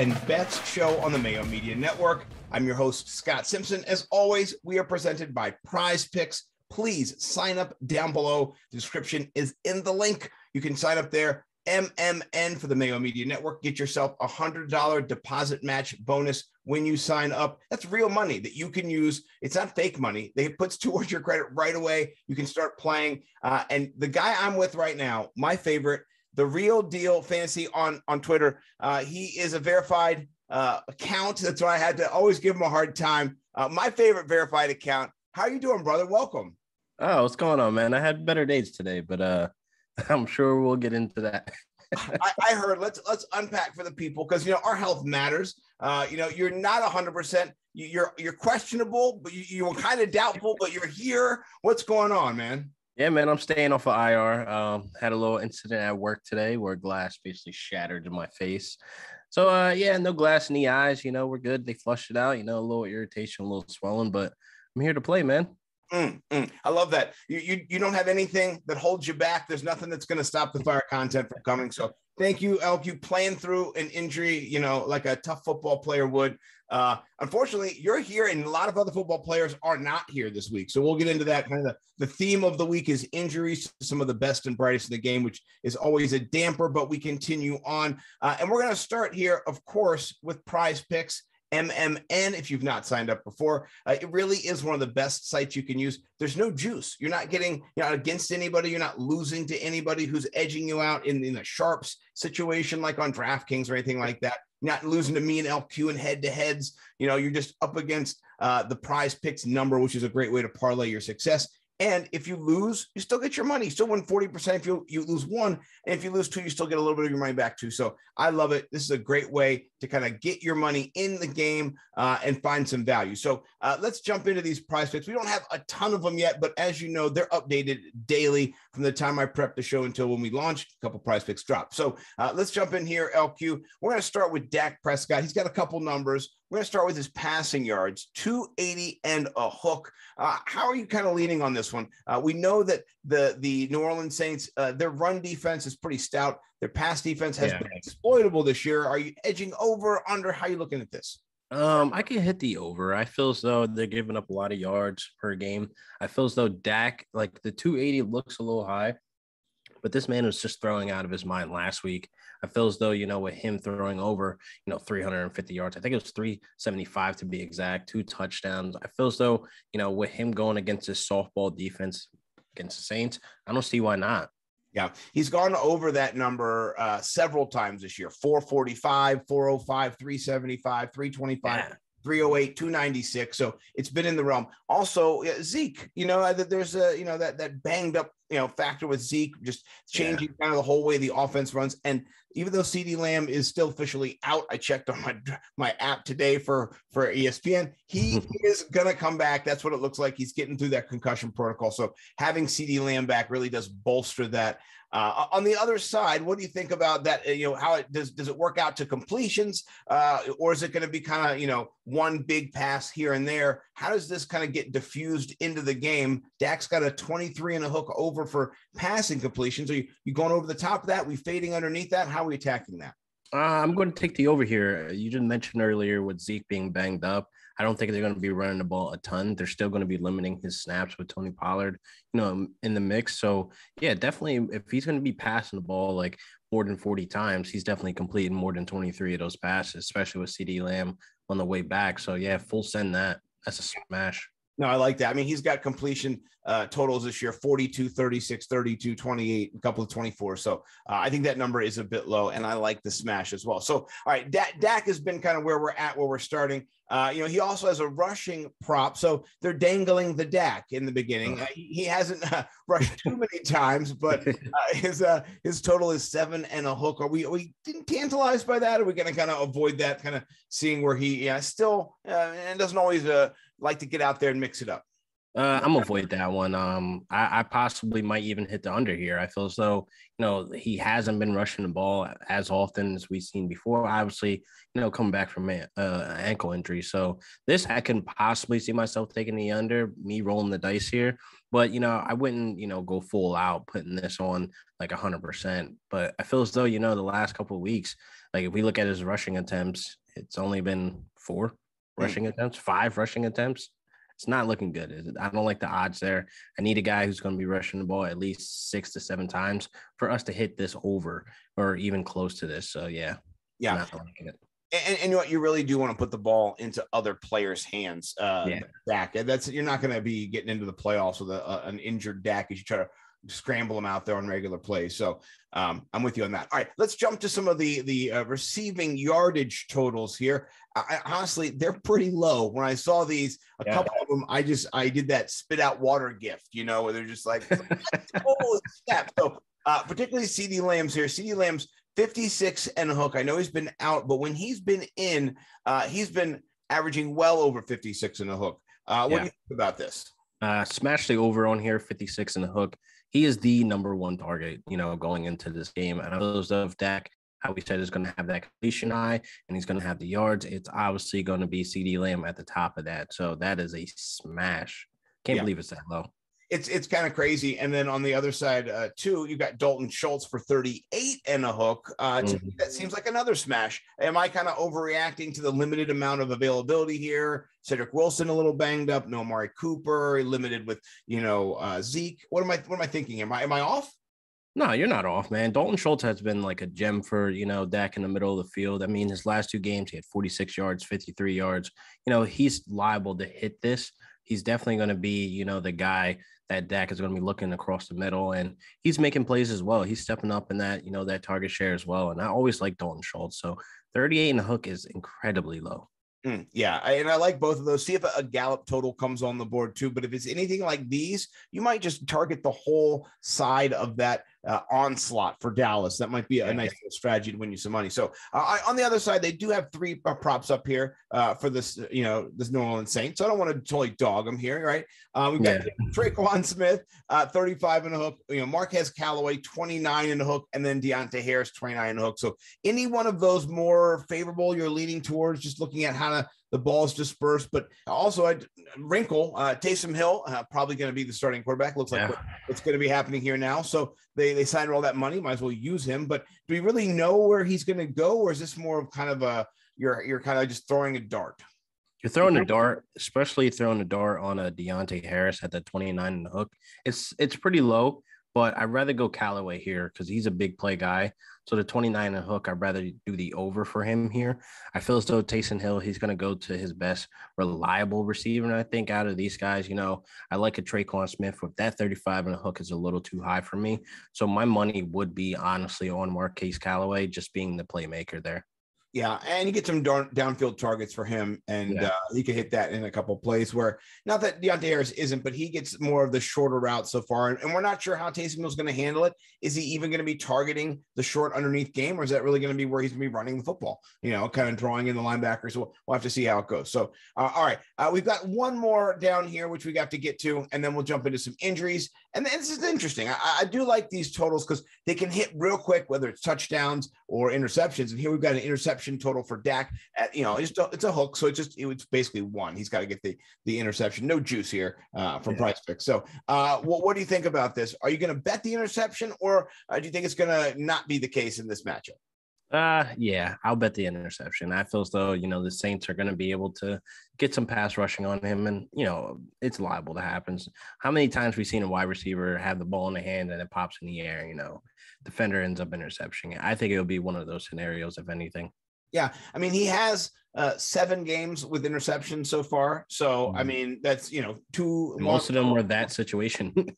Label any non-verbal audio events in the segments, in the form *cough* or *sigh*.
and best show on the Mayo Media Network. I'm your host, Scott Simpson. As always, we are presented by Prize Picks. Please sign up down below. The description is in the link. You can sign up there. MMN for the Mayo Media Network. Get yourself a $100 deposit match bonus when you sign up. That's real money that you can use. It's not fake money. They puts *laughs* towards your credit right away. You can start playing. Uh, and the guy I'm with right now, my favorite, the real deal fantasy on on Twitter. Uh, he is a verified uh, account. That's why I had to always give him a hard time. Uh, my favorite verified account. How are you doing, brother? Welcome. Oh, what's going on, man? I had better days today, but uh, *laughs* I'm sure we'll get into that. I, I, heard. Let's let's unpack for the people because you know our health matters. Uh, you know, you're not 100. percent You're you're questionable, but you, you were kind of doubtful. But you're here. What's going on, man? Yeah, man, I'm staying off of IR. Um, had a little incident at work today where glass basically shattered in my face. So uh, yeah, no glass in the eyes. You know, we're good. They flushed it out. You know, a little irritation, a little swelling, but I'm here to play, man. Mm, mm. I love that. You, you you don't have anything that holds you back. There's nothing that's going to stop the fire content from coming. So thank you, Elk. You playing through an injury, you know, like a tough football player would. Uh, unfortunately, you're here, and a lot of other football players are not here this week. So we'll get into that. Kind of the, the theme of the week is injuries to some of the best and brightest in the game, which is always a damper, but we continue on. Uh, and we're going to start here, of course, with prize picks. MMN if you've not signed up before. Uh, it really is one of the best sites you can use. There's no juice. You're not getting you're not against anybody. You're not losing to anybody who's edging you out in, in a sharps situation like on DraftKings or anything like that. You're not losing to me and LQ and head to heads. You know, you're just up against uh, the prize picks number, which is a great way to parlay your success. And if you lose, you still get your money. You still win 40% if you, you lose one. And if you lose two, you still get a little bit of your money back too. So I love it. This is a great way to kind of get your money in the game uh, and find some value. So uh, let's jump into these price picks. We don't have a ton of them yet, but as you know, they're updated daily from the time I prep the show until when we launch, a couple price picks drop. So uh, let's jump in here, LQ. We're going to start with Dak Prescott. He's got a couple numbers. We're going to start with his passing yards, 280 and a hook. Uh, how are you kind of leaning on this one? Uh, we know that the the New Orleans Saints, uh, their run defense is pretty stout. Their pass defense has yeah. been exploitable this year. Are you edging over, under? How are you looking at this? Um, I can hit the over. I feel as though they're giving up a lot of yards per game. I feel as though Dak, like the 280 looks a little high, but this man was just throwing out of his mind last week. I feel as though, you know, with him throwing over, you know, 350 yards, I think it was 375 to be exact, two touchdowns. I feel as though, you know, with him going against his softball defense against the Saints, I don't see why not. Yeah, he's gone over that number uh, several times this year 445, 405, 375, 325. Yeah. 308 296 so it's been in the realm also zeke you know there's a you know that that banged up you know factor with zeke just changing yeah. kind of the whole way the offense runs and even though cd lamb is still officially out i checked on my my app today for for espn he *laughs* is gonna come back that's what it looks like he's getting through that concussion protocol so having cd lamb back really does bolster that uh, on the other side, what do you think about that? Uh, you know, how it does does it work out to completions, uh, or is it going to be kind of you know one big pass here and there? How does this kind of get diffused into the game? Dak's got a 23 and a hook over for passing completions. Are you, you going over the top of that? Are we fading underneath that? How are we attacking that? Uh, I'm going to take the over here. You didn't mention earlier with Zeke being banged up. I don't think they're going to be running the ball a ton. They're still going to be limiting his snaps with Tony Pollard, you know, in the mix. So yeah, definitely if he's going to be passing the ball like more than 40 times, he's definitely completing more than 23 of those passes, especially with CD Lamb on the way back. So yeah, full send that. That's a smash. No, I like that. I mean, he's got completion uh, totals this year 42, 36, 32, 28, a couple of 24. So uh, I think that number is a bit low, and I like the smash as well. So, all right, Dak, Dak has been kind of where we're at, where we're starting. Uh, you know, he also has a rushing prop. So they're dangling the Dak in the beginning. Uh, he hasn't uh, rushed too many *laughs* times, but *laughs* uh, his uh, his total is seven and a hook. Are we, are we didn't tantalized by that? Are we going to kind of avoid that, kind of seeing where he yeah, still uh, and doesn't always like to get out there and mix it up? Uh, I'm avoid that one. Um, I, I, possibly might even hit the under here. I feel as though you know he hasn't been rushing the ball as often as we've seen before. Obviously, you know, coming back from an uh, ankle injury, so this I can possibly see myself taking the under. Me rolling the dice here, but you know, I wouldn't you know go full out putting this on like 100. percent But I feel as though you know the last couple of weeks, like if we look at his rushing attempts, it's only been four Hmm. rushing mm. attempts, five rushing attempts. It's not looking good. I don't like the odds there. I need a guy who's going to be rushing the ball at least six to seven times for us to hit this over or even close to this. So yeah, yeah. And, and, what you really do want to put the ball into other players' hands uh, yeah. That's you're not going to be getting into the playoffs with a, a, an injured Dak as you try to scramble them out there on regular play. So um, I'm with you on that. All right, let's jump to some of the the uh, receiving yardage totals here. I, honestly, they're pretty low. When I saw these, a yeah. couple of them, I just I did that spit out water gift, you know, where they're just like total step. So uh, particularly CD Lamb's here. CD Lamb's 56 and a hook. I know he's been out, but when he's been in, uh, he's been averaging well over 56 and a hook. Uh, what yeah. do you think about this? Uh, smash the over on here, 56 and a hook he is the number one target, you know, going into this game. And those of Dak, how we said, is going to have that completion eye and he's going to have the yards. It's obviously going to be CD Lamb at the top of that. So that is a smash. Can't yeah. believe it's that low it's it's kind of crazy. And then on the other side, uh, too, you got Dalton Schultz for 38 and a hook. Uh, mm-hmm. me, that seems like another smash. Am I kind of overreacting to the limited amount of availability here? Cedric Wilson a little banged up. No Amari Cooper limited with you know uh, Zeke. What am I what am I thinking? Am I am I off? No, you're not off, man. Dalton Schultz has been like a gem for, you know, Dak in the middle of the field. I mean, his last two games, he had 46 yards, 53 yards. You know, he's liable to hit this. He's definitely going to be, you know, the guy that Dak is going to be looking across the middle, and he's making plays as well. He's stepping up in that you know that target share as well. And I always like Dalton Schultz, so 38 and the hook is incredibly low. Mm, yeah, I, and I like both of those. See if a, a Gallup total comes on the board too. But if it's anything like these, you might just target the whole side of that uh, onslaught for Dallas. That might be a yeah. nice strategy to win you some money. So uh, I, on the other side, they do have three uh, props up here uh, for this, you know, this New Orleans Saints. So I don't want to totally dog them here, right? Uh, we've got yeah. *laughs* Traquan Smith, uh, 35 and a hook. You know, Marquez Callaway, 29 and a hook, and then Deontay Harris, 29 and a hook. So any one of those more favorable you're leaning towards, just looking at how to the ball's dispersed. But also, I wrinkle uh, Taysom Hill uh, probably going to be the starting quarterback. Looks yeah. like what's going to be happening here now. So they they signed all that money, might as well use him. But do we really know where he's going to go, or is this more of kind of a you're you're kind of just throwing a dart? You're throwing a dart, especially throwing a dart on a Deontay Harris at the 29 and the hook. It's it's pretty low, but I'd rather go Callaway here because he's a big play guy. So the 29 and hook, I'd rather do the over for him here. I feel as though Taysom Hill, he's going to go to his best reliable receiver. And I think out of these guys, you know, I like a Traquan Smith with that 35 and a hook is a little too high for me. So my money would be honestly on Marquise Callaway just being the playmaker there. Yeah, and you get some down, downfield targets for him, and yeah. uh, he can hit that in a couple plays. Where not that Deontay Harris isn't, but he gets more of the shorter route so far, and, and we're not sure how Taysom Hill's going to handle it. Is he even going to be targeting the short underneath game, or is that really going to be where he's going to be running the football? You know, kind of drawing in the linebackers. We'll, we'll have to see how it goes. So, uh, all right, uh, we've got one more down here which we got to get to, and then we'll jump into some injuries, and this is interesting. I, I do like these totals because they can hit real quick, whether it's touchdowns or interceptions. And here we've got an interception total for Dak. At, you know, it's, it's a hook, so it's just it's basically one. He's got to get the the interception. No juice here uh, from yeah. Price Pick. So, uh, what, what do you think about this? Are you going to bet the interception, or uh, do you think it's going to not be the case in this matchup? Uh, yeah, I'll bet the interception. I feel as though, you know, the Saints are going to be able to get some pass rushing on him. And, you know, it's liable to happen. How many times we've seen a wide receiver have the ball in the hand and it pops in the air, you know, defender ends up intercepting it. I think it'll be one of those scenarios, if anything. Yeah. I mean, he has uh, seven games with interceptions so far. So, mm-hmm. I mean, that's, you know, two. Most of them were *laughs* that situation. *laughs*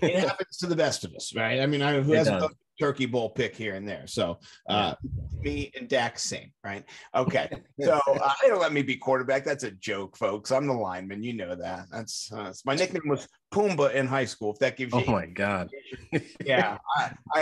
It happens to the best of us, right? I mean, I, who hasn't turkey bowl pick here and there. So uh, me and Dak same, right? Okay. *laughs* So uh, they don't let me be quarterback. That's a joke, folks. I'm the lineman. You know that. That's, uh, my nickname was Pumbaa in high school. If that gives you. Oh my god. *laughs* yeah, I I,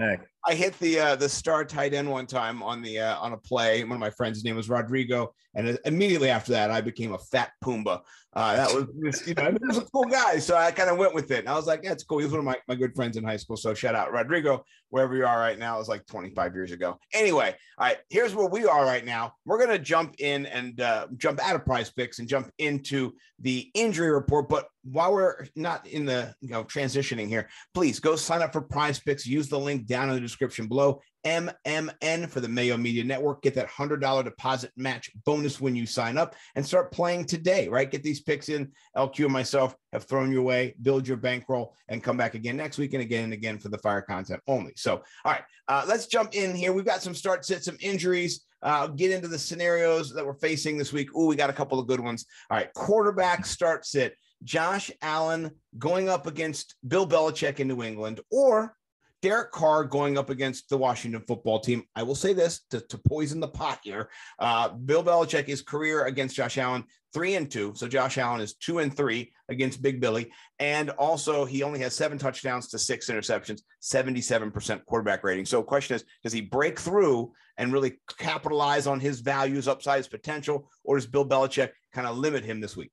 I, I hit the uh, the star tight end one time on the uh, on a play. One of my friends' name was Rodrigo, and uh, immediately after that, I became a fat Pumbaa uh, that was just, you know, he was a cool guy. So I kind of went with it. And I was like, that's it's cool. He was one of my, my good friends in high school. So shout out Rodrigo, wherever you are right now. It was like 25 years ago. Anyway, all right, here's where we are right now. We're going to jump in and uh, jump out of prize picks and jump into the injury report. But while we're not in the you know transitioning here, please go sign up for prize picks. Use the link down in the description below. MMN for the Mayo Media Network. Get that $100 deposit match bonus when you sign up and start playing today, right? Get these picks in. LQ and myself have thrown your way, build your bankroll, and come back again next week and again and again for the fire content only. So, all right, uh, let's jump in here. We've got some start sits, some injuries. Uh, get into the scenarios that we're facing this week. Oh, we got a couple of good ones. All right, quarterback start sit. Josh Allen going up against Bill Belichick in New England, or Derek Carr going up against the Washington football team. I will say this to, to poison the pot here. Uh, Bill Belichick, his career against Josh Allen, three and two. So Josh Allen is two and three against Big Billy. And also, he only has seven touchdowns to six interceptions, 77% quarterback rating. So, question is does he break through and really capitalize on his values, upside his potential, or does Bill Belichick kind of limit him this week?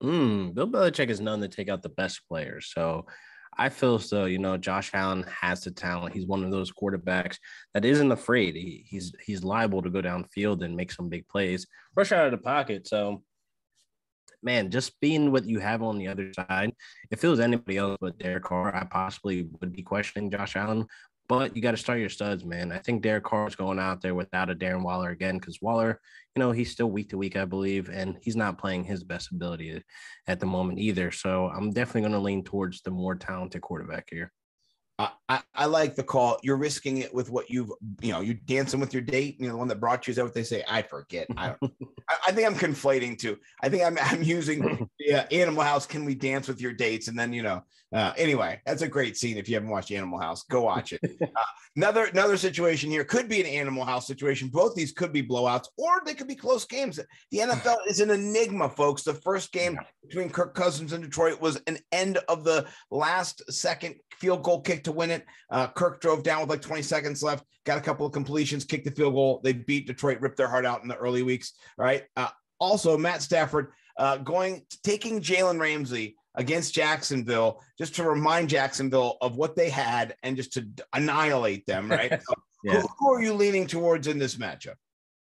Mm, Bill Belichick is known to take out the best players. So, I feel as though you know Josh Allen has the talent. He's one of those quarterbacks that isn't afraid. He, he's he's liable to go downfield and make some big plays, rush out of the pocket. So man, just being what you have on the other side, if it was anybody else but Derek Carr, I possibly would be questioning Josh Allen. But you got to start your studs, man. I think Derek Carr is going out there without a Darren Waller again because Waller, you know, he's still week to week, I believe, and he's not playing his best ability at the moment either. So I'm definitely going to lean towards the more talented quarterback here. I, I, like the call. You're risking it with what you've, you know, you dancing with your date. You know, the one that brought you is that what they say? I forget. I, *laughs* I think I'm conflating too. I think I'm, I'm using *laughs* the uh, Animal House. Can we dance with your dates? And then you know, uh, anyway, that's a great scene. If you haven't watched Animal House, go watch it. *laughs* Uh, another another situation here could be an Animal House situation. Both these could be blowouts, or they could be close games. The NFL is an enigma, folks. The first game between Kirk Cousins and Detroit was an end of the last second field goal kick to win it it. Uh, Kirk drove down with like 20 seconds left, got a couple of completions, kicked the field goal. They beat Detroit, ripped their heart out in the early weeks. right? Uh, also, Matt Stafford uh, going taking Jalen Ramsey against Jacksonville just to remind Jacksonville of what they had and just to annihilate them. *laughs* Right. So yeah. who, who are you leaning towards in this matchup?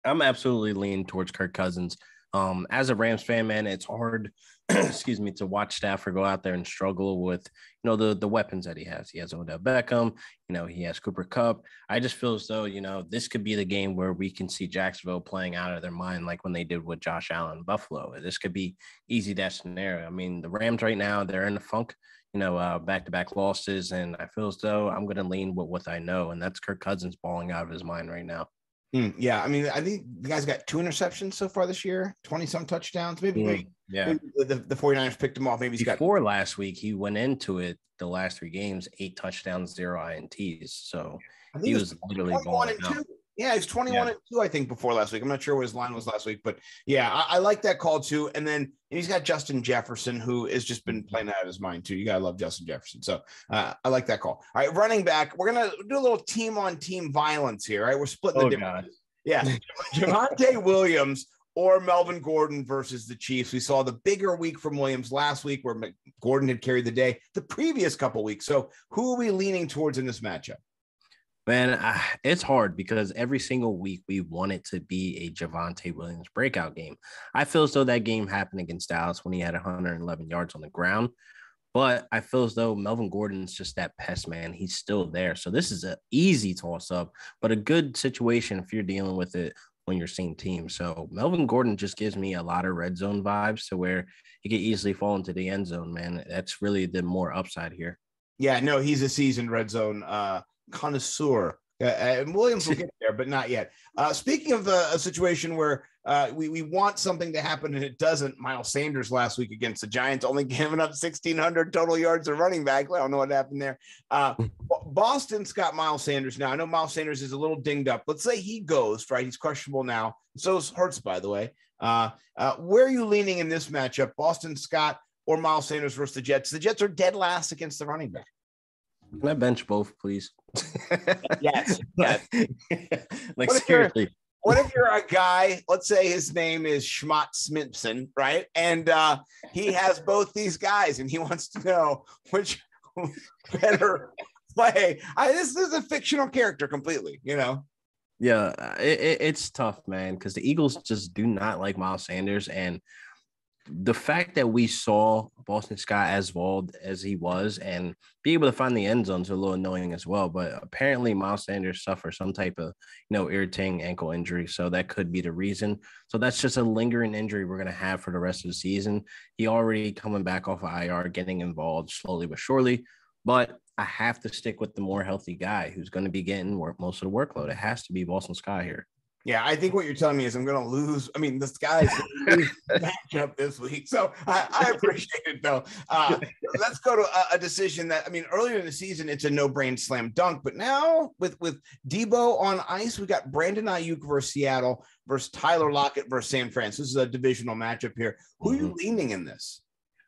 I'm absolutely leaning towards Kirk Cousins. Um, as a Rams fan, man, it's hard *clears throat* excuse me, to watch Stafford go out there and struggle with, you know, the the weapons that he has. He has Odell Beckham, you know, he has Cooper Cup. I just feel as though, you know, this could be the game where we can see Jacksonville playing out of their mind like when they did with Josh Allen Buffalo. This could be easy that scenario. I mean, the Rams right now, they're in the funk, you know, uh, back-to-back losses. And I feel as though I'm gonna lean with what I know, and that's Kirk Cousins balling out of his mind right now hmm, yeah, I mean, I think the guy's got two interceptions so far this year, twenty some touchdowns, maybe, maybe hmm. Yeah. the, the 49ers picked him off. Maybe he's Before got last week, he went into it the last three games, eight touchdowns, zero INTs. So he was, was literally one and two. Yeah, he's 21 yeah. and 2, I think, before last week. I'm not sure what his line was last week, but yeah, I, I like that call too. And then and he's got Justin Jefferson, who has just been mm-hmm. playing out of his mind too. You got to love Justin Jefferson. So uh, I like that call. All right, running back. We're going to do a little team on team violence here, right? We're splitting oh, the difference. God. Yeah. *laughs* Javante Williams or Melvin Gordon versus the Chiefs. We saw the bigger week from Williams last week where Gordon had carried the day the previous couple weeks. So, who are we leaning towards in this matchup? Man, I, it's hard because every single week we want it to be a Javante Williams breakout game. I feel as though that game happened against Dallas when he had 111 yards on the ground. But I feel as though Melvin Gordon's just that pest man. He's still there. So this is an easy toss up, but a good situation if you're dealing with it on your same team. So Melvin Gordon just gives me a lot of red zone vibes to where he could easily fall into the end zone, man. That's really the more upside here. Yeah, no, he's a seasoned red zone uh, connoisseur. Uh, and Williams will *laughs* get there, but not yet. Uh, speaking of the, a uh, situation where uh, we, we want something to happen and it doesn't. Miles Sanders last week against the Giants only *laughs* giving up 1,600 total yards of running back. I don't know what happened there. Uh, hmm. Boston's got Miles Sanders now. I know Miles Sanders is a little dinged up. Let's say he goes, right? He's questionable now. So is Hurts, by the way. Uh, uh, where are you leaning in this matchup, Boston Scott or Miles Sanders versus the Jets? The Jets are dead last against the running back. Can I bench both, please? yes. *laughs* yes. like, seriously what if you're a guy? Let's say his name is Schmott Smithson, right? And uh, he has both these guys, and he wants to know which *laughs* better play. I, this is a fictional character completely, you know. Yeah, it, it, it's tough, man, because the Eagles just do not like Miles Sanders, and the fact that we saw Boston Scott as bald as he was and be able to find the end zones, a little annoying as well. But apparently, Miles Sanders suffered some type of you know irritating ankle injury, so that could be the reason. So that's just a lingering injury we're gonna have for the rest of the season. He already coming back off of IR, getting involved slowly but surely. But I have to stick with the more healthy guy who's going to be getting work, most of the workload. It has to be Boston Scott here. Yeah, I think what you're telling me is I'm going to lose. I mean, this guy's *laughs* matchup this week, so I, I appreciate it though. Uh, *laughs* let's go to a, a, decision that I mean, earlier in the season, it's a no-brain slam dunk, but now with with Debo on ice, we got Brandon Ayuk versus Seattle versus Tyler Lockett versus San Francisco. This is a divisional matchup here. Who are you mm-hmm. leaning in this?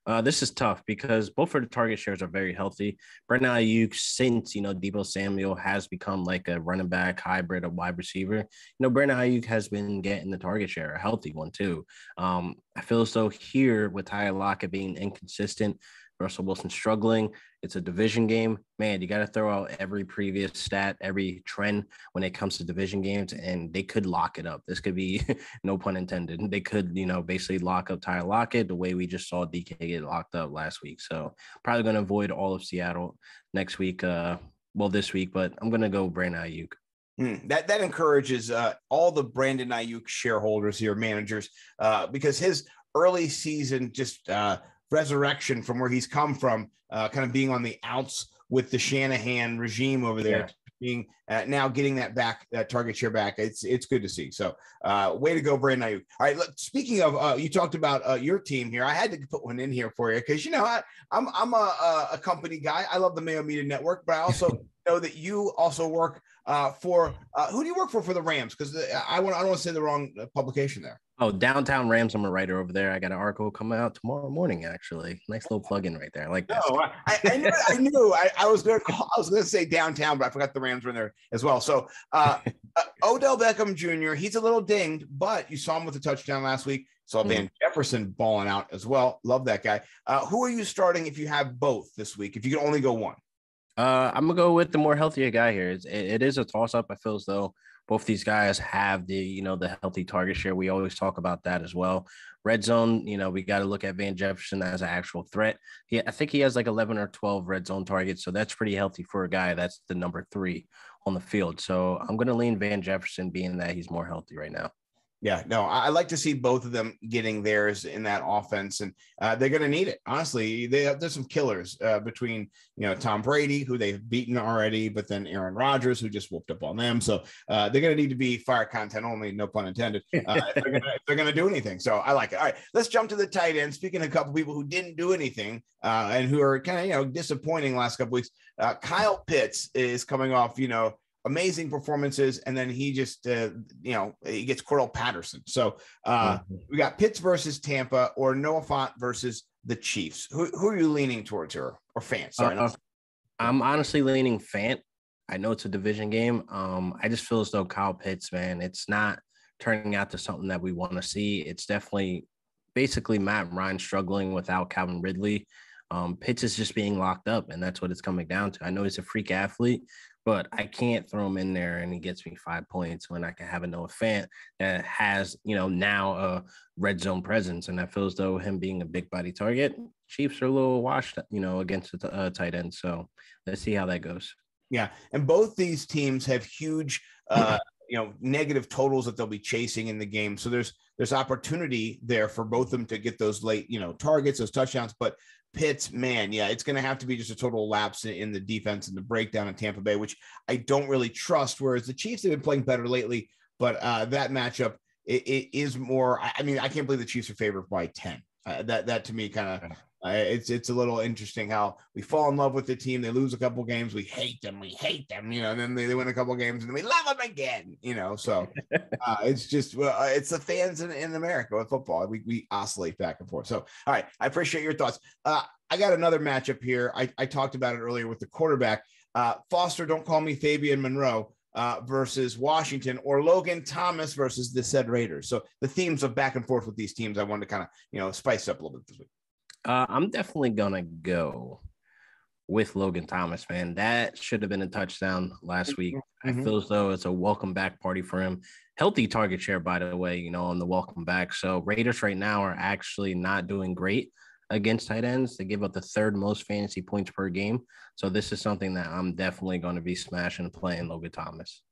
Uh, this is tough because both of the target shares are very healthy. Right now, you since you know Debo Samuel has become like a running back hybrid, a wide receiver. You know, Brandon Ayuk has been getting the target share, a healthy one too. Um, I feel so here with Tyler Lockett being inconsistent. Russell Wilson struggling. It's a division game. Man, you got to throw out every previous stat, every trend when it comes to division games, and they could lock it up. This could be *laughs* no pun intended. They could, you know, basically lock up Ty Lockett the way we just saw DK get locked up last week. So probably going to avoid all of Seattle next week. Uh, well, this week, but I'm going to go Brandon Ayuk. Hmm, that that encourages uh, all the Brandon Ayuk shareholders here, managers, uh, because his early season just uh, resurrection from where he's come from, uh, kind of being on the outs with the Shanahan regime over there. Yeah. Being uh, now getting that back, that target share back, it's it's good to see. So, uh, way to go, Brandon Ayuk. All right, look, speaking of, uh, you talked about uh, your team here. I had to put one in here for you because you know I, I'm, I'm a, a company guy. I love the Mayo Media Network, but I also *laughs* know that you also work uh, for uh, who do you work for for the Rams? Because I want I don't want to say the wrong uh, publication there. Oh, downtown Rams. I'm a writer over there. I got an article coming out tomorrow morning. Actually, nice little plug-in right there. I like that. No, I, I, knew. I, *laughs* knew I, I, was gonna call, I was gonna say downtown, but I forgot the Rams were in there as well. So uh, *laughs* uh Odell Beckham Jr. He's a little dinged, but you saw him with a touchdown last week. Saw mm-hmm. Van mm Jefferson balling out as well. Love that guy. Uh, who are you starting if you have both this week? If you can only go one, uh, I'm gonna go with the more healthier guy here. It's, it, it is a toss-up. I feel as though both these guys have the you know the healthy target share. We always talk about that as well. Red zone, you know, we got to look at Van Jefferson as an actual threat. He, I think he has like 11 or 12 red zone targets, so that's pretty healthy for a guy that's the number three on the field. So I'm going to lean Van Jefferson, being that he's more healthy right now. Yeah, no, I like to see both of them getting theirs in that offense, and uh, they're going to need it. Honestly, they, uh, there's some killers uh, between you know Tom Brady, who they've beaten already, but then Aaron Rodgers, who just whooped up on them. So uh, they're going to need to be fire content only, no pun intended. Uh, *laughs* they're going to do anything. So I like it. All right, let's jump to the tight end. Speaking of a couple people who didn't do anything uh, and who are kind of you know disappointing last couple weeks, Kyle Pitts is coming off you know amazing performances, and then he just uh, you know he gets Cordell Patterson. So uh, mm-hmm. we got Pitts versus Tampa or Noah Font versus the Chiefs. Who, who are you leaning towards here or fans? Sorry, uh, uh, I'm honestly leaning Fant. I know it's a division game. Um, I just feel as though Kyle Pitts, man, it's not turning out to something that we want to see. It's definitely basically Matt and Ryan struggling without Calvin Ridley. Um, Pitts is just being locked up, and that's what it's coming down to. I know he's a freak athlete, but I can't throw him in there and he gets me five points when I can have a Noah Fant that has, you know, now a red zone presence. And I feel as though him being a big body target, Chiefs are a little washed, you know, against the uh, tight end. So let's see how that goes. Yeah. And both these teams have huge uh, you know negative totals that they'll be chasing in the game so there's there's opportunity there for both of them to get those late you know targets those touchdowns but Pitts, man, yeah, it's going to have to be just a total lapse in, the defense and the breakdown in Tampa Bay, which I don't really trust. Whereas the Chiefs have been playing better lately, but uh, that matchup it, it is more. I, I mean, I can't believe the Chiefs are favored by ten. Uh, that that to me kind of uh, it's it's a little interesting how we fall in love with the team, they lose a couple games, we hate them, we hate them, you know, and then they, they win a couple games and we love them again, you know. So *laughs* uh, it's just well, uh, it's the fans in, in America with football. We we oscillate back and forth. So all right, I appreciate your thoughts. Uh, I got another matchup here. I, I talked about it earlier with the quarterback. Uh, Foster, don't call me Fabian Monroe. Uh, versus Washington or Logan Thomas versus the said Raiders. So the themes of back and forth with these teams, I wanted to kind of you know spice up a little bit this week. Uh, I'm definitely gonna go with Logan Thomas, man. That should have been a touchdown last week. Mm-hmm. I feel as though it's a welcome back party for him. Healthy target share, by the way, you know, on the welcome back. So Raiders right now are actually not doing great against tight ends. They give up the third most fantasy points per game. So this is something that I'm definitely going to be smashing playing Logan Thomas.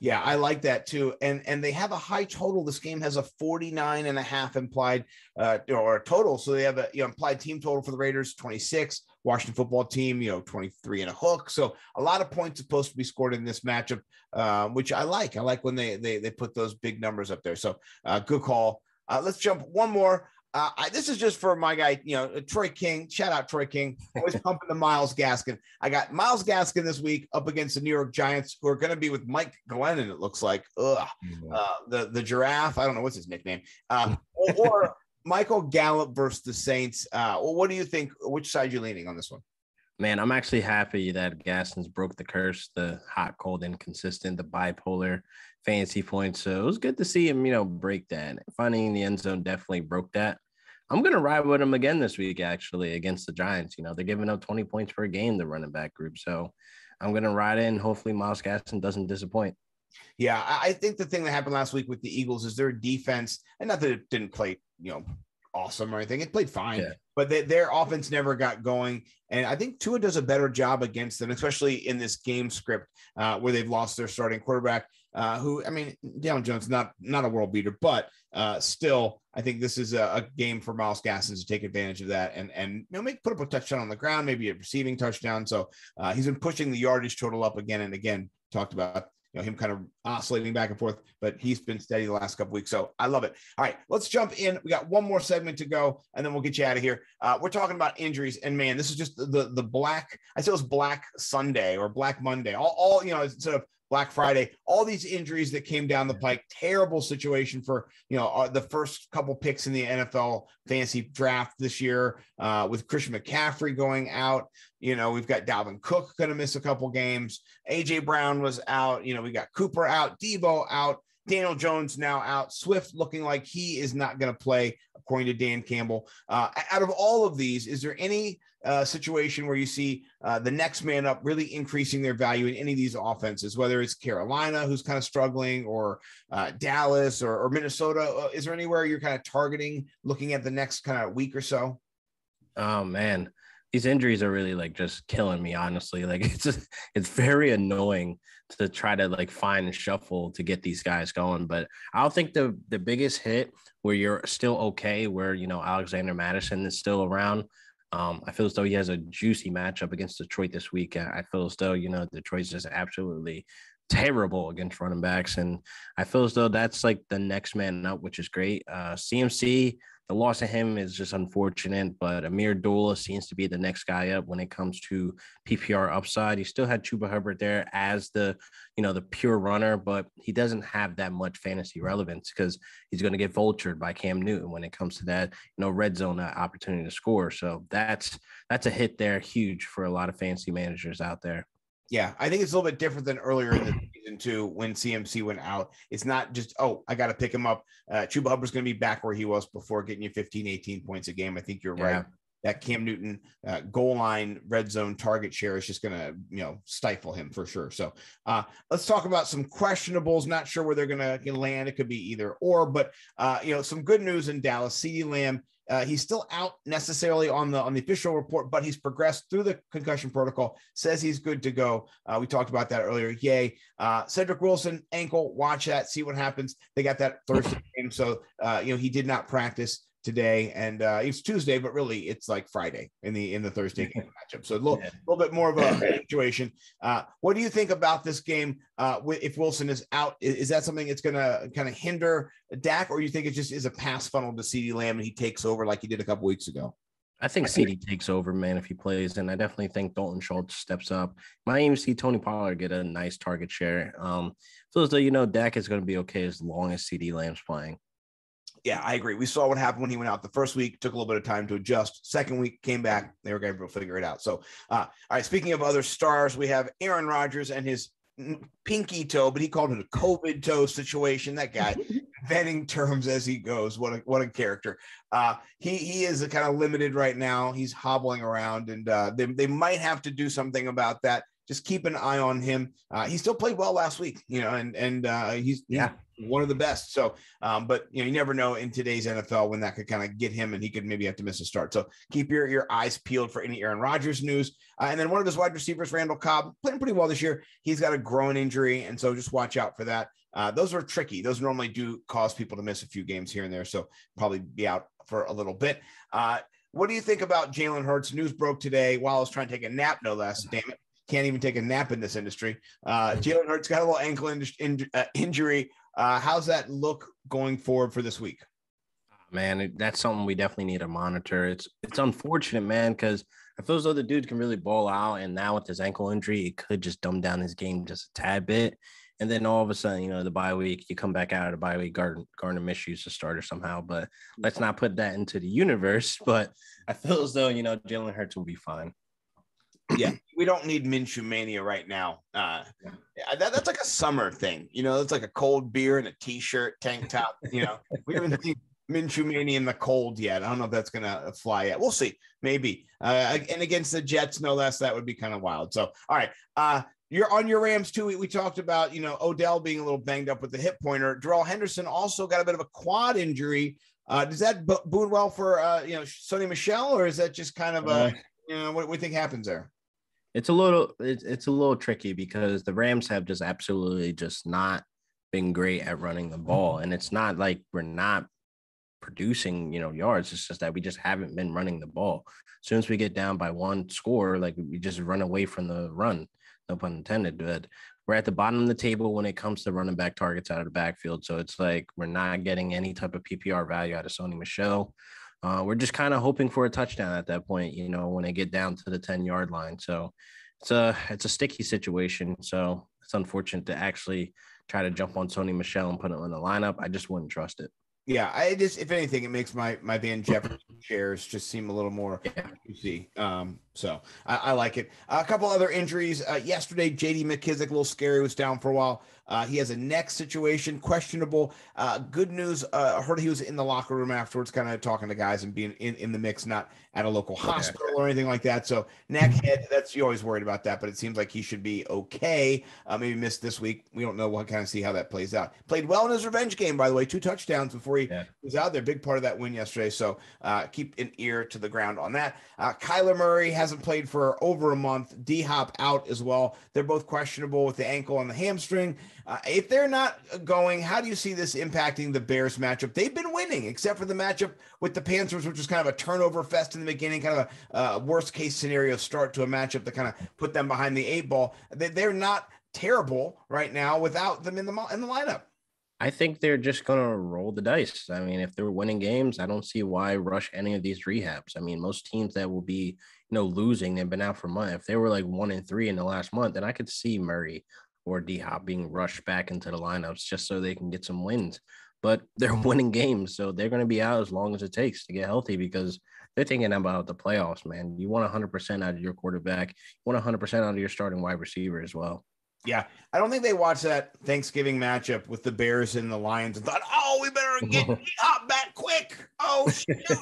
Yeah, I like that too. And and they have a high total. This game has a 49 and a half implied uh, or total. So they have a you know, implied team total for the Raiders 26, Washington football team, you know, 23 and a hook. So a lot of points supposed to be scored in this matchup, uh, which I like. I like when they, they they put those big numbers up there. So uh, good call. Uh, let's jump one more uh, I, this is just for my guy, you know, uh, Troy King. Shout out Troy King, always *laughs* pumping the Miles Gaskin. I got Miles Gaskin this week up against the New York Giants, who are going to be with Mike Glennon. It looks like, ugh, mm-hmm. uh, the the giraffe. I don't know what's his nickname. Uh, *laughs* or, Michael Gallup versus the Saints. Uh, well, what do you think? Which side you leaning on this one? Man, I'm actually happy that Gaston's broke the curse, the hot, cold, inconsistent, the bipolar fancy points. So it was good to see him, you know, break that. Finding the end zone definitely broke that. I'm gonna ride with him again this week, actually, against the Giants. You know, they're giving up 20 points per game, the running back group. So I'm gonna ride in. Hopefully, Miles Gaston doesn't disappoint. Yeah, I think the thing that happened last week with the Eagles is their defense, and not that it didn't play, you know, awesome or anything. It played fine, yeah. but they, their offense never got going. And I think Tua does a better job against them, especially in this game script uh, where they've lost their starting quarterback. Uh, who I mean, Dalen Jones not not a world beater, but uh, still, I think this is a, a game for Miles Gaston to take advantage of that and and you know, make put up a touchdown on the ground, maybe a receiving touchdown. So uh, he's been pushing the yardage total up again and again. Talked about you know him kind of oscillating back and forth, but he's been steady the last couple weeks. So I love it. All right, let's jump in. We got one more segment to go, and then we'll get you out of here. Uh, we're talking about injuries, and man, this is just the the black. I say it was Black Sunday or Black Monday. All, all you know, sort of Black Friday, all these injuries that came down the pike, terrible situation for, you know, uh, the first couple picks in the NFL fantasy draft this year uh, with Christian McCaffrey going out. You know, we've got Dalvin Cook going to miss a couple games. AJ Brown was out. You know, we got Cooper out, Debo out. Daniel Jones now out. Swift looking like he is not going to play, according to Dan Campbell. Uh, out of all of these, is there any uh, situation where you see uh, the next man up really increasing their value in any of these offenses, whether it's Carolina, who's kind of struggling, or uh, Dallas or, or Minnesota? Uh, is there anywhere you're kind of targeting looking at the next kind of week or so? Oh, man. These injuries are really like just killing me, honestly. *laughs* Like it's just, it's very annoying to try to like find and shuffle to get these guys going. But I don't think the the biggest hit where you're still okay, where you know Alexander Madison is still around, um, I feel as though he has a juicy matchup against Detroit this week. I feel as though, you know, Detroit's just absolutely terrible against running backs. And I feel as though that's like the next man up, which is great. Uh, CMC, the loss of him is just unfortunate, but Amir Dula seems to be the next guy up when it comes to PPR upside. He still had Chuba Hubbard there as the, you know, the pure runner, but he doesn't have that much fantasy relevance because he's going to get vultured by Cam Newton when it comes to that, you know, red zone uh, opportunity to score. So that's that's a hit there, huge for a lot of fantasy managers out there yeah, I think it's a little bit different than earlier in the season two when CMC went out. It's not just, oh, I got to pick him up. Uh, Chuba Hubbard's going to be back where he was before getting you 15, 18 points a game. I think you're yeah. right. That Cam Newton uh, goal line red zone target share is just going to, you know, stifle him for sure. So uh, let's talk about some questionables. Not sure where they're going to land. It could be either or, but, uh, you know, some good news in Dallas. CeeDee Lamb uh, he's still out necessarily on the on the official report, but he's progressed through the concussion protocol. Says he's good to go. Uh, we talked about that earlier. Yay! Uh, Cedric Wilson ankle. Watch that. See what happens. They got that Thursday game, so uh, you know he did not practice today, and uh, it's Tuesday, but really it's like Friday in the in the Thursday *laughs* game matchup. So a little, yeah. little bit more of a *laughs* situation. Uh, what do you think about this game? Uh, if Wilson is out, is, is that something that's going to kind of hinder Dak, or you think it just is a pass funnel to CD Lamb and he takes over like he did a couple weeks ago? I think CD takes over, man, if he plays. And I definitely think Dalton Schultz steps up. is even see Tony Pollard get a nice target share. Um, as so though, you know, Dak is going to be okay as long as CD Lamb's playing yeah, I agree. We saw what happened when he went out the first week, took a little bit of time to adjust. Second week, came back. They were going to figure it out. So, uh, all right, speaking of other stars, we have Aaron Rodgers and his pinky toe, but he called it a COVID toe situation. That guy *laughs* venting terms as he goes. What a what a character. Uh, he he is kind of limited right now. He's hobbling around, and uh, they they might have to do something about that just keep an eye on him. Uh, he still played well last week, you know, and and uh, he's yeah one of the best. So, um, but you know, you never know in today's NFL when that could kind of get him and he could maybe have to miss a start. So keep your, your eyes peeled for any Aaron Rodgers news. Uh, and then one of his wide receivers, Randall Cobb, playing pretty well this year. He's got a groin injury. And so just watch out for that. Uh, those are tricky. Those normally do cause people to miss a few games here and there. So probably be out for a little bit. Uh, what do you think about Jalen Hurts? News broke today while I was trying to take a nap, no less. Damn it. Can't even take a nap in this industry. Uh, hmm. Jalen Hurts got a little ankle in, in, uh, injury. Uh, how's that look going forward for this week? Ah, man, that's something we definitely need to monitor. It's it's unfortunate, man, because if those other dudes can really ball out, and now with his ankle injury, it could just dumb down his game just a tad bit. And then all of a sudden, you know, the bye week, you come back out of the bye week, Gardner, Gardner misuse the starter somehow. But let's not put that into the universe. *laughs* But I feel as though, you know, Jalen Hurts will be fine yeah, we don't need Minshew mania right now. Uh, yeah, that, that's like a summer thing, you know. It's like a cold beer and a t-shirt, tank top. You know, *laughs* we haven't seen Minshew mania in the cold yet. I don't know if that's gonna fly yet. We'll see, maybe. Uh, and against the Jets, no less, that would be kind of wild. So, all right, uh, you're on your Rams too. We, we, talked about you know Odell being a little banged up with the hip pointer. Darrell Henderson also got a bit of a quad injury. Uh, does that bode well for uh, you know Sonny Michelle, or is that just kind of a uh, you know what we think happens there? it's a little it's, it's a little tricky because the Rams have just absolutely just not been great at running the mm-hmm. ball, and it's not like we're not producing you know yards. It's just that we just haven't been running the ball. As soon as we get down by one score, like we just run away from the run. No pun intended, but we're at the bottom of the table when it comes to running back targets out of the backfield. So it's like we're not getting any type of PPR value out of Sony Michelle uh, we're just kind of hoping for a touchdown at that point, you know, when they get down to the 10 yard line. So it's a, it's a sticky situation. So it's unfortunate to actually try to jump on Tony Michelle and put him in the lineup. I just wouldn't trust it. Yeah. I just, if anything, it makes my, my Van Jefferson shares just seem a little more yeah. juicy. Um, so I, I like it. Uh, a couple other injuries. Uh, yesterday, JD McKissick, a little scary, was down for a while. Uh, he has a neck situation, questionable. Uh, good news. Uh, I heard he was in the locker room afterwards, kind of talking to guys and being in, in the mix, not at a local hospital or anything like that. So neck, head, that's you always worried about that, but it seems like he should be okay. Uh, maybe missed this week. We don't know. We'll kind of see how that plays out. Played well in his revenge game, by the way, two touchdowns before he yeah. was out there. Big part of that win yesterday. So uh, keep an ear to the ground on that. Uh, Kyler Murray hasn't played for over a month. D Hop out as well. They're both questionable with the ankle and the hamstring. Uh, if they're not going, how do you see this impacting the Bears matchup? They've been winning, except for the matchup with the Panthers, which was kind of a turnover fest in the beginning, kind of a uh, worst case scenario start to a matchup that kind of put them behind the eight ball. They, are not terrible right now without them in the in the lineup. I think they're just going to roll the dice. I mean, if they're winning games, I don't see why rush any of these rehabs. I mean, most teams that will be, you know, losing, they've been out for a month. If they were like one in three in the last month, then I could see Murray or D Hop being rushed back into the lineups just so they can get some wins. But *laughs* they're winning games, so they're going to be out as long as it takes to get healthy because they're thinking about the playoffs, man. You want 100% out of your quarterback, you want 100% out of your starting wide receiver as well. Yeah, I don't think they watched that Thanksgiving matchup with the Bears and the Lions and thought, "Oh, we better *laughs* get hop back quick." Oh shoot! *laughs*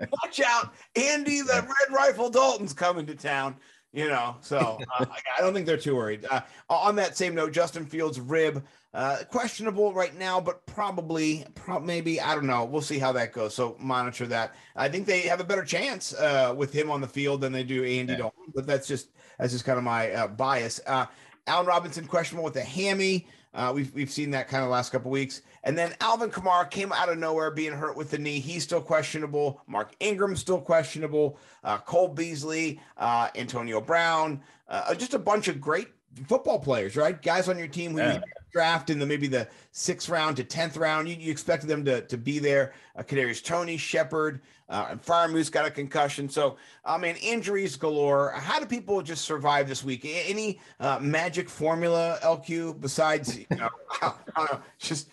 Watch out, Andy the Red Rifle Dalton's coming to town. You know, so uh, I don't think they're too worried. Uh, on that same note, Justin Fields' rib uh, questionable right now, but probably, pro- maybe I don't know. We'll see how that goes. So monitor that. I think they have a better chance uh, with him on the field than they do Andy yeah. Dalton, but that's just that's just kind of my uh, bias. Uh, Alan Robinson questionable with a hammy. Uh, we've we've seen that kind of last couple weeks. And then Alvin Kamara came out of nowhere, being hurt with the knee. He's still questionable. Mark Ingram still questionable. Uh, Cole Beasley, uh, Antonio Brown, uh, just a bunch of great football players, right? Guys on your team who yeah. you draft in the maybe the sixth round to tenth round. You, you expected them to, to be there. Uh, Kadarius Tony, Shepard, uh, and Fire Moose got a concussion. So I mean, injuries galore. How do people just survive this week? Any uh, magic formula, LQ, besides you know, *laughs* know, just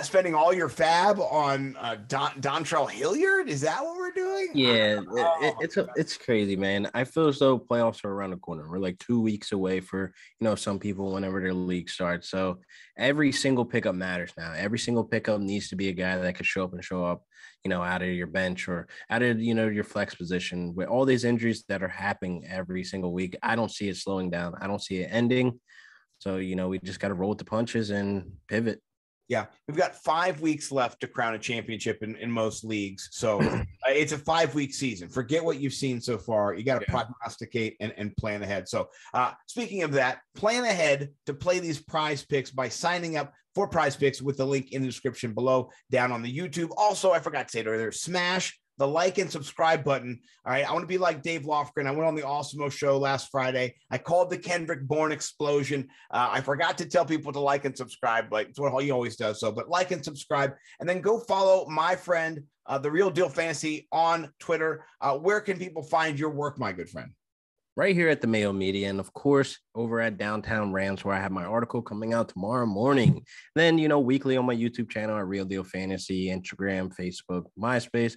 spending all your fab on uh, Don Dontrell Hilliard? Is that what we're doing? Yeah, it, oh, it's a, it's crazy, man. I feel as though playoffs are around the corner. We're like two weeks away for you know some people whenever their league starts. So every single pickup matters now. Every single pickup needs to be a guy that could show up and show up, you know, out of your bench or out of you know your flex position. With all these injuries that are happening every single week, I don't see it slowing down. I don't see it ending. So you know we just got to roll with the punches and pivot. Yeah, we've got five weeks left to crown a championship in, in most leagues. So *clears throat* uh, it's a five week season. Forget what you've seen so far. You got to yeah. prognosticate and, and plan ahead. So, uh, speaking of that, plan ahead to play these prize picks by signing up for prize picks with the link in the description below down on the YouTube. Also, I forgot to say it earlier smash the like and subscribe button. All right. I want to be like Dave Lofgren. I went on the Awesome show last Friday. I called the Kendrick Bourne explosion. Uh, I forgot to tell people to like and subscribe, like it's what he always does. So, but like and subscribe, and then go follow my friend, uh, the Real Deal Fantasy on Twitter. Uh, where can people find your work, my good friend? Right here at the Mayo Media, and of course over at Downtown Rams, where I have my article coming out tomorrow morning. Then you know weekly on my YouTube channel at Real Deal Fantasy, Instagram, Facebook, MySpace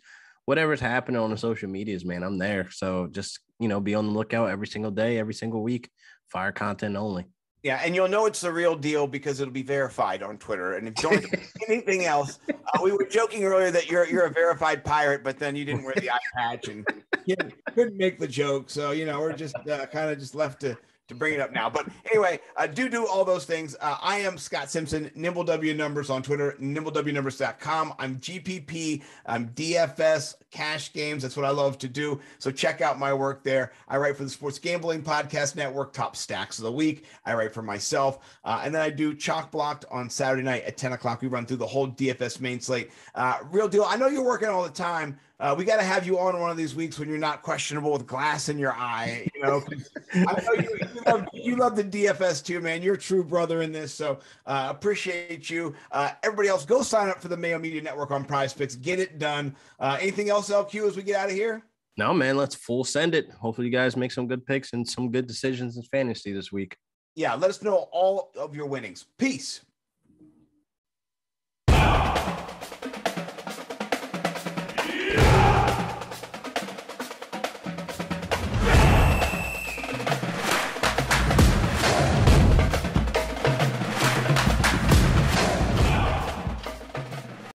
whatever's happening on the social medias, man, I'm there. So just, you know, be on the lookout every single day, every single week, fire content only. Yeah, and you'll know it's the real deal because it'll be verified on Twitter. And if you don't *laughs* anything else, uh, we were joking earlier that you're you're a verified pirate, but then you didn't wear the eye patch and couldn't, make the joke. So you know, we're just uh, kind of just left to to bring it up now. But anyway, uh, do do all those things. Uh, I am Scott Simpson, Nimble W Numbers on Twitter, nimblewnumbers.com. I'm GPP, I'm DFS, cash games. That's what I love to do. So check out my work there. I write for the Sports Gambling Podcast Network, top stacks of the week. I write for myself. Uh, and then I do Chalk Blocked on Saturday night at 10 o'clock. We run through the whole DFS main slate. Uh, real deal. I know you're working all the time. Uh, we got to have you on one of these weeks when you're not questionable with glass in your eye. You know, I know you, you, love, you, love, the DFS too, man. You're a true brother in this. So uh, appreciate you. Uh, everybody else, go sign up for the Mayo Media Network on Prize Picks. Get it done. Uh, anything else, LQ, as we get out of here? No, man. Let's full send it. Hopefully, you guys make some good picks and some good decisions in fantasy this week. Yeah, let us know all of your winnings. Peace.